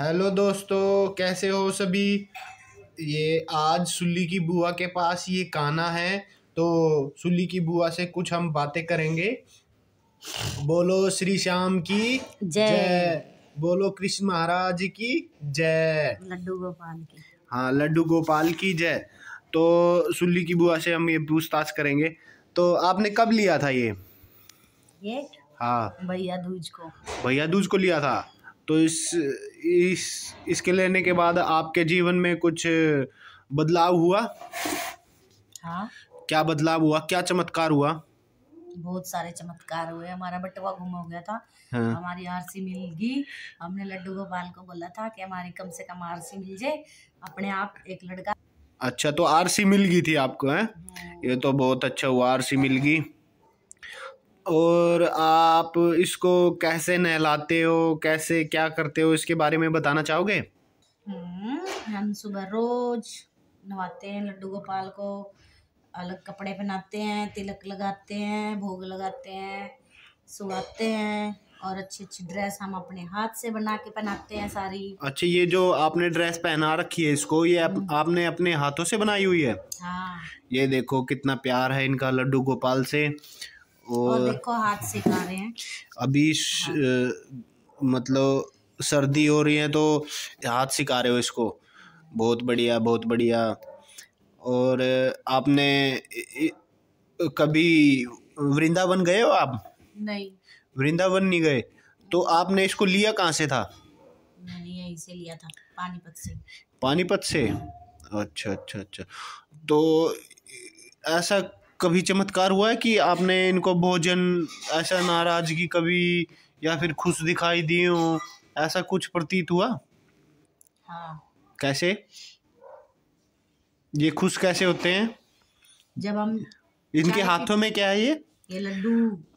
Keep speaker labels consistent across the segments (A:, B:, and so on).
A: Hello दोस्तों कैसे हो सभी ये आज सुली की बुआ के पास ये काना है तो सुली की बुआ से कुछ हम बातें करेंगे बोलो श्री श्याम की जय बोलो कृष्ण महाराज की जय लड्डू गोपाल की हाँ लड्डू गोपाल की जय तो सुली की बुआ से हम ये पूछताछ करेंगे तो आपने कब लिया था ये ये हाँ
B: भैया दूज को
A: भैया दूज को लिया था तो इस इस इसके लेने के बाद आपके जीवन में कुछ बदलाव हुआ हाँ क्या बदलाव हुआ क्या चमत्कार हुआ
B: बहुत सारे चमत्कार हुए हमारा बटुआ गुम हो गया था हाँ। हमारी आरसी मिल गई हमने लड्डू गोपाल को बोला था कि हमारी कम से कम आरसी मिल जाए अपने आप एक लड़का
A: अच्छा तो आरसी मिल गई थी आपको है हाँ। ये तो बहुत अच्छा हुआ आरसी मिल गई और आप इसको कैसे नहलाते हो कैसे क्या करते हो इसके बारे में बताना चाहोगे
B: हम्म, हम सुबह रोज नहाते हैं लड्डू गोपाल को अलग कपड़े पहनाते हैं तिलक लगाते हैं भोग लगाते हैं सुहाते हैं और अच्छी अच्छी ड्रेस हम अपने हाथ से बना के पहनाते हैं सारी
A: अच्छा ये जो आपने ड्रेस पहना रखी है इसको ये आप, हम्म। आपने अपने हाथों से बनाई हुई है हाँ। ये देखो कितना प्यार है इनका लड्डू गोपाल से और, देखो
B: हाथ खा रहे हैं
A: अभी हाँ। मतलब सर्दी हो रही है तो हाथ सिखा रहे हो इसको बहुत बढ़िया बहुत बढ़िया और आपने कभी वृंदावन गए हो आप नहीं वृंदावन नहीं गए तो आपने इसको लिया कहाँ से था
B: मैंने यहीं से लिया था पानीपत से
A: पानीपत से हाँ। अच्छा अच्छा अच्छा तो ऐसा कभी चमत्कार हुआ है कि आपने इनको भोजन ऐसा नाराजगी कभी या फिर खुश दिखाई दी हो ऐसा कुछ प्रतीत हुआ हाँ कैसे ये खुश कैसे होते हैं
B: जब हम इनके हाथों में क्या है ये ये लड्डू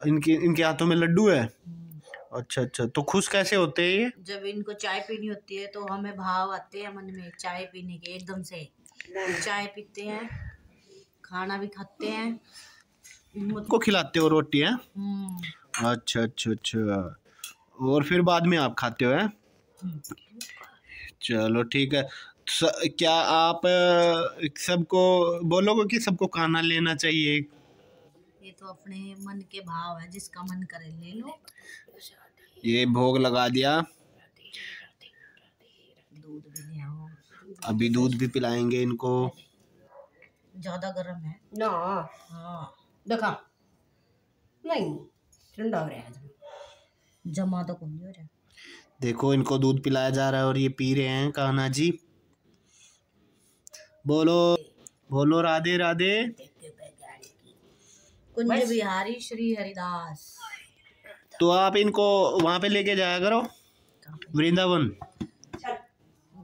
A: इनके इनके हाथों में लड्डू है हम्म। अच्छा अच्छा तो खुश कैसे होते हैं ये
B: जब इनको चाय पीनी होती है तो हमें भाव आते हैं मन में चाय पीने के एकदम से चाय पीते हैं खाना भी खाते हैं
A: को खिलाते हो रोटी है हम्म। अच्छा अच्छा अच्छा और फिर बाद में आप खाते हो है चलो ठीक है स, क्या आप सबको बोलोगे कि सबको खाना लेना चाहिए ये
B: तो अपने मन के भाव है जिसका मन करे ले लो
A: ये भोग लगा दिया भी अभी दूध भी पिलाएंगे इनको
B: ज्यादा गर्म है ना हाँ देखा नहीं ठंडा हो रहा है जमा तो कौन हो रहा
A: देखो इनको दूध पिलाया जा रहा है और ये पी रहे हैं कान्हा जी बोलो बोलो राधे राधे
B: कुंज बिहारी श्री हरिदास
A: तो आप इनको वहाँ पे लेके जाया करो वृंदावन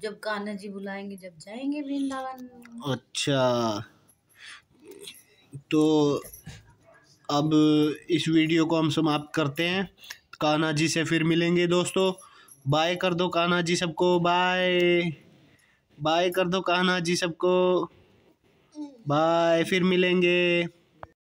B: जब कान्हा जी बुलाएंगे जब जाएंगे वृंदावन
A: अच्छा तो अब इस वीडियो को हम समाप्त करते हैं कान्हा जी से फिर मिलेंगे दोस्तों बाय कर दो कान्हा जी सबको बाय बाय कर दो कान्हा जी सबको बाय फिर मिलेंगे